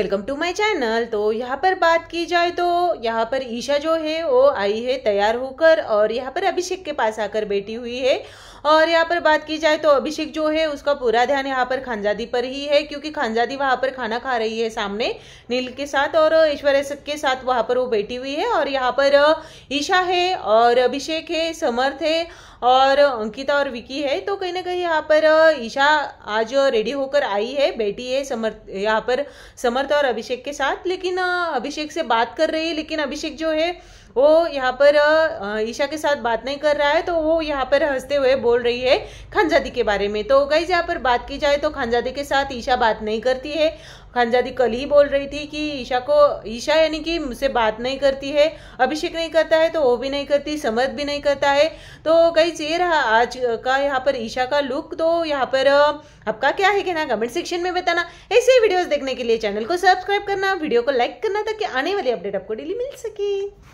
welcome to my channel तो यहाँ पर बात की जाए तो यहाँ पर ईशा जो है वो आई है तैयार होकर और यहाँ पर अभिषेक के पास आकर बैठी हुई है और यहाँ पर बात की जाए तो अभिषेक जो है उसका पूरा ध्यान यहाँ पर खानजादी पर ही है क्योंकि खानजादी वहाँ पर खाना खा रही है सामने नील के साथ और ईश्वर के साथ वहाँ पर वो बैठी हुई है और यहाँ पर ईशा है और अभिषेक है समर्थ है और अंकिता और विकी है तो कहीं ना कहीं यहाँ पर ईशा आज रेडी होकर आई है बैठी है समर्थ यहाँ पर समर्थ सिद्धार्थ और अभिषेक के साथ लेकिन अभिषेक से बात कर रही है लेकिन अभिषेक जो है वो यहाँ पर ईशा के साथ बात नहीं कर रहा है तो वो यहाँ पर हंसते हुए बोल रही है खानजादी के बारे में तो गई यहाँ पर बात की जाए तो खानजादी के साथ ईशा बात नहीं करती है खानजादी कल ही बोल रही थी कि ईशा को ईशा यानी कि मुझसे बात नहीं करती है अभिषेक नहीं करता है तो वो भी नहीं करती समर्थ भी नहीं करता है तो गाइज ये रहा आज का यहाँ पर ईशा का लुक तो यहाँ पर आपका क्या है कहना कमेंट सेक्शन में बताना ऐसे ही वीडियोस देखने के लिए चैनल को को सब्सक्राइब करना वीडियो को लाइक करना ताकि आने वाली अपडेट आपको डेली मिल सके